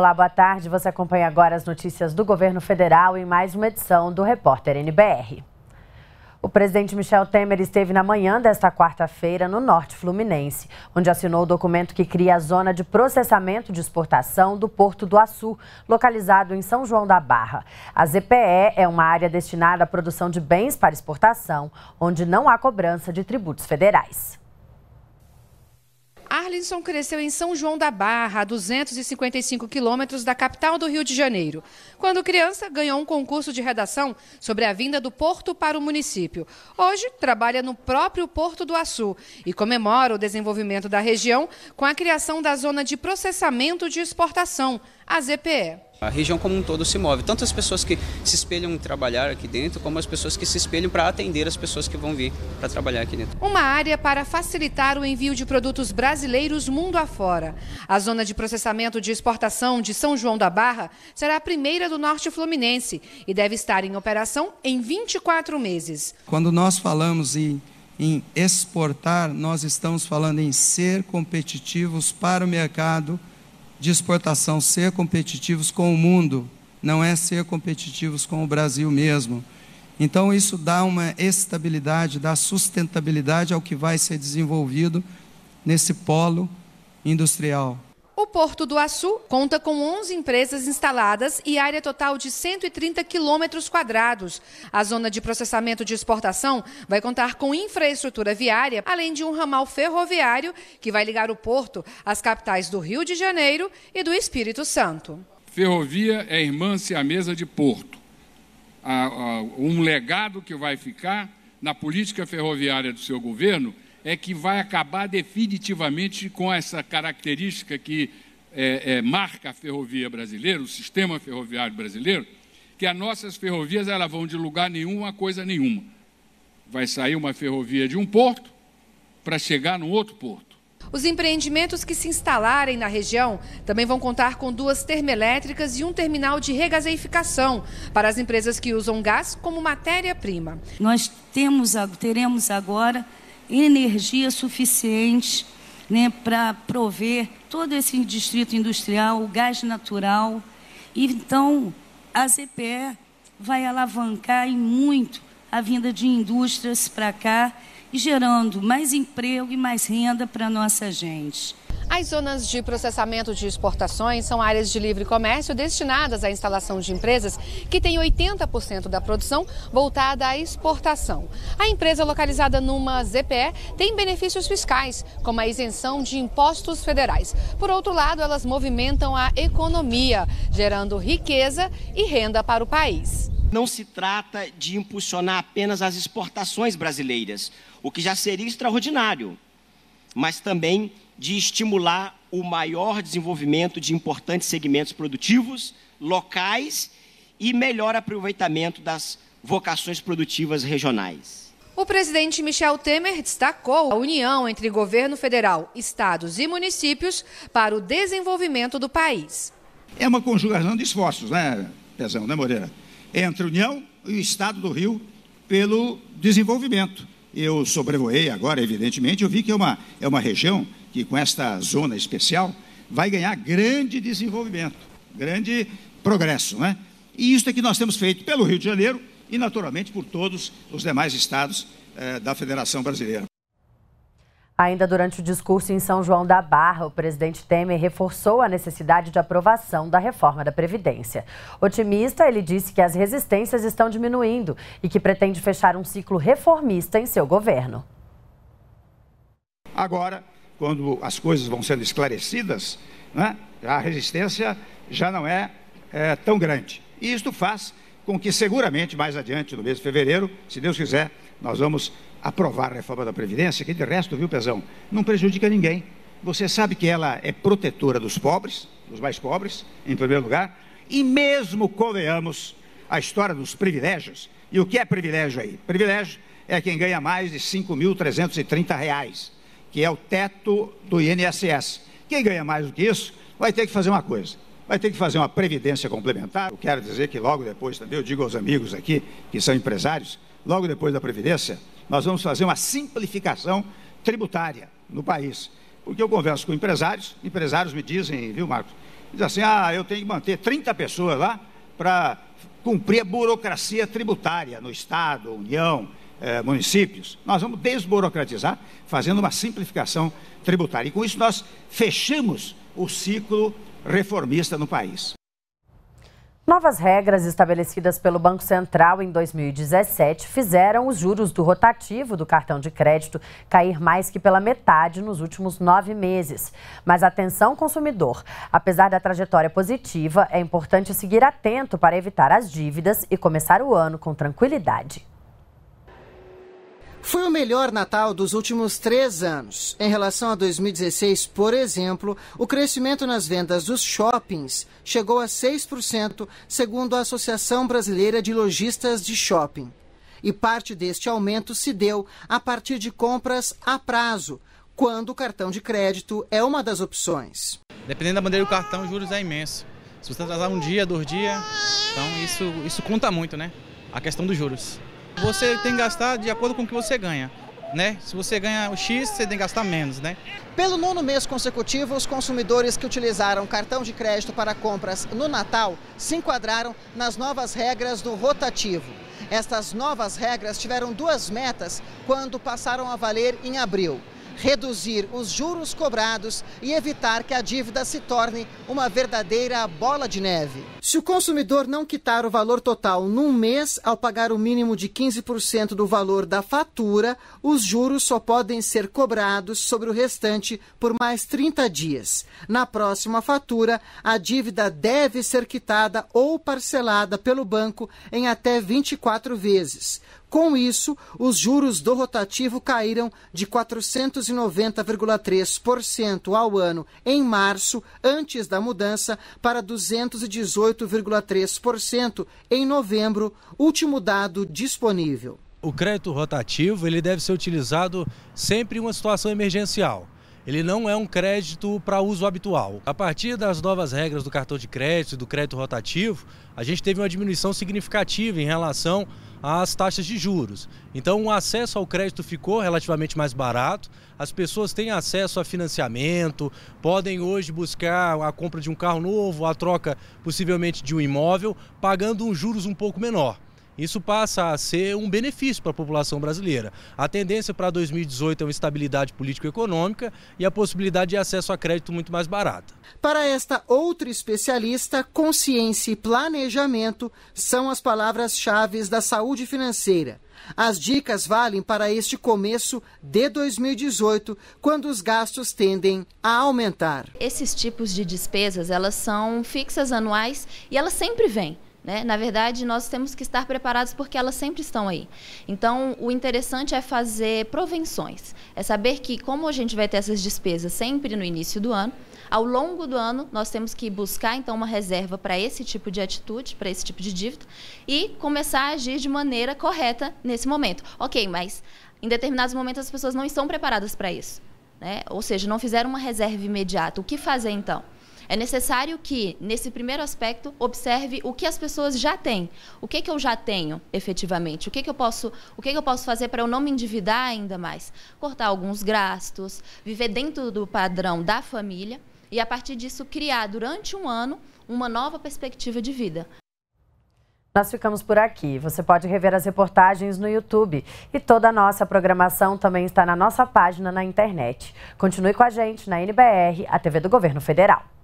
Olá, boa tarde. Você acompanha agora as notícias do governo federal em mais uma edição do Repórter NBR. O presidente Michel Temer esteve na manhã desta quarta-feira no Norte Fluminense, onde assinou o documento que cria a zona de processamento de exportação do Porto do Açu, localizado em São João da Barra. A ZPE é uma área destinada à produção de bens para exportação, onde não há cobrança de tributos federais. Arlinson cresceu em São João da Barra, a 255 quilômetros da capital do Rio de Janeiro. Quando criança, ganhou um concurso de redação sobre a vinda do porto para o município. Hoje, trabalha no próprio Porto do Açu e comemora o desenvolvimento da região com a criação da zona de processamento de exportação, a ZPE. A região como um todo se move, tanto as pessoas que se espelham em trabalhar aqui dentro, como as pessoas que se espelham para atender as pessoas que vão vir para trabalhar aqui dentro. Uma área para facilitar o envio de produtos brasileiros mundo afora. A zona de processamento de exportação de São João da Barra será a primeira do norte fluminense e deve estar em operação em 24 meses. Quando nós falamos em em exportar, nós estamos falando em ser competitivos para o mercado de exportação ser competitivos com o mundo, não é ser competitivos com o Brasil mesmo. Então, isso dá uma estabilidade, dá sustentabilidade ao que vai ser desenvolvido nesse polo industrial. Porto do Açu conta com 11 empresas instaladas e área total de 130 quilômetros quadrados. A zona de processamento de exportação vai contar com infraestrutura viária, além de um ramal ferroviário que vai ligar o porto às capitais do Rio de Janeiro e do Espírito Santo. Ferrovia é irmã se a mesa de porto. Um legado que vai ficar na política ferroviária do seu governo é que vai acabar definitivamente com essa característica que é, é, marca a ferrovia brasileira, o sistema ferroviário brasileiro, que as nossas ferrovias elas vão de lugar nenhum a coisa nenhuma. Vai sair uma ferrovia de um porto para chegar no outro porto. Os empreendimentos que se instalarem na região também vão contar com duas termoelétricas e um terminal de regasificação para as empresas que usam gás como matéria-prima. Nós temos, teremos agora energia suficiente né, para prover todo esse distrito industrial, o gás natural. Então, a ZPE vai alavancar e muito a vinda de indústrias para cá, gerando mais emprego e mais renda para a nossa gente. As zonas de processamento de exportações são áreas de livre comércio destinadas à instalação de empresas que têm 80% da produção voltada à exportação. A empresa localizada numa ZPE tem benefícios fiscais, como a isenção de impostos federais. Por outro lado, elas movimentam a economia, gerando riqueza e renda para o país. Não se trata de impulsionar apenas as exportações brasileiras, o que já seria extraordinário, mas também de estimular o maior desenvolvimento de importantes segmentos produtivos locais e melhor aproveitamento das vocações produtivas regionais. O presidente Michel Temer destacou a união entre governo federal, estados e municípios para o desenvolvimento do país. É uma conjugação de esforços, né, Pezão, né, Moreira? Entre a União e o Estado do Rio pelo desenvolvimento eu sobrevoei agora, evidentemente, eu vi que é uma, é uma região que, com esta zona especial, vai ganhar grande desenvolvimento, grande progresso. Né? E isso é que nós temos feito pelo Rio de Janeiro e, naturalmente, por todos os demais estados eh, da Federação Brasileira. Ainda durante o discurso em São João da Barra, o presidente Temer reforçou a necessidade de aprovação da reforma da Previdência. Otimista, ele disse que as resistências estão diminuindo e que pretende fechar um ciclo reformista em seu governo. Agora, quando as coisas vão sendo esclarecidas, né, a resistência já não é, é tão grande. E isto faz com que, seguramente, mais adiante, no mês de fevereiro, se Deus quiser, nós vamos aprovar a reforma da Previdência, que de resto, viu, Pezão, não prejudica ninguém. Você sabe que ela é protetora dos pobres, dos mais pobres, em primeiro lugar, e mesmo convenhamos a história dos privilégios. E o que é privilégio aí? Privilégio é quem ganha mais de R$ reais, que é o teto do INSS. Quem ganha mais do que isso vai ter que fazer uma coisa. Vai ter que fazer uma previdência complementar. Eu quero dizer que logo depois também, eu digo aos amigos aqui que são empresários, logo depois da previdência, nós vamos fazer uma simplificação tributária no país. Porque eu converso com empresários, empresários me dizem, viu, Marcos? Diz assim: ah, eu tenho que manter 30 pessoas lá para cumprir a burocracia tributária no Estado, União, eh, municípios. Nós vamos desburocratizar, fazendo uma simplificação tributária. E com isso nós fechamos o ciclo reformista no país. Novas regras estabelecidas pelo Banco Central em 2017 fizeram os juros do rotativo do cartão de crédito cair mais que pela metade nos últimos nove meses. Mas atenção, consumidor! Apesar da trajetória positiva, é importante seguir atento para evitar as dívidas e começar o ano com tranquilidade. Foi o melhor Natal dos últimos três anos. Em relação a 2016, por exemplo, o crescimento nas vendas dos shoppings chegou a 6%, segundo a Associação Brasileira de Lojistas de Shopping. E parte deste aumento se deu a partir de compras a prazo, quando o cartão de crédito é uma das opções. Dependendo da bandeira do cartão, juros é imenso. Se você atrasar um dia, dois dias, então isso, isso conta muito, né? A questão dos juros você tem que gastar de acordo com o que você ganha. Né? Se você ganha o X, você tem que gastar menos, né? Pelo nono mês consecutivo, os consumidores que utilizaram cartão de crédito para compras no Natal se enquadraram nas novas regras do rotativo. Estas novas regras tiveram duas metas quando passaram a valer em abril reduzir os juros cobrados e evitar que a dívida se torne uma verdadeira bola de neve. Se o consumidor não quitar o valor total num mês ao pagar o mínimo de 15% do valor da fatura, os juros só podem ser cobrados sobre o restante por mais 30 dias. Na próxima fatura, a dívida deve ser quitada ou parcelada pelo banco em até 24 vezes. Com isso, os juros do rotativo caíram de 490,3% ao ano em março, antes da mudança, para 218,3% em novembro, último dado disponível. O crédito rotativo ele deve ser utilizado sempre em uma situação emergencial ele não é um crédito para uso habitual. A partir das novas regras do cartão de crédito e do crédito rotativo, a gente teve uma diminuição significativa em relação às taxas de juros. Então, o acesso ao crédito ficou relativamente mais barato, as pessoas têm acesso a financiamento, podem hoje buscar a compra de um carro novo, a troca possivelmente de um imóvel, pagando um juros um pouco menor. Isso passa a ser um benefício para a população brasileira. A tendência para 2018 é uma estabilidade político-econômica e a possibilidade de acesso a crédito muito mais barata. Para esta outra especialista, consciência e planejamento são as palavras-chave da saúde financeira. As dicas valem para este começo de 2018, quando os gastos tendem a aumentar. Esses tipos de despesas, elas são fixas anuais e elas sempre vêm. Né? Na verdade, nós temos que estar preparados porque elas sempre estão aí. Então, o interessante é fazer provenções. É saber que, como a gente vai ter essas despesas sempre no início do ano, ao longo do ano, nós temos que buscar, então, uma reserva para esse tipo de atitude, para esse tipo de dívida, e começar a agir de maneira correta nesse momento. Ok, mas em determinados momentos as pessoas não estão preparadas para isso. Né? Ou seja, não fizeram uma reserva imediata. O que fazer então? É necessário que, nesse primeiro aspecto, observe o que as pessoas já têm. O que, que eu já tenho, efetivamente? O que, que eu posso, o que, que eu posso fazer para eu não me endividar ainda mais? Cortar alguns gastos, viver dentro do padrão da família e, a partir disso, criar durante um ano uma nova perspectiva de vida. Nós ficamos por aqui. Você pode rever as reportagens no YouTube. E toda a nossa programação também está na nossa página na internet. Continue com a gente na NBR, a TV do Governo Federal.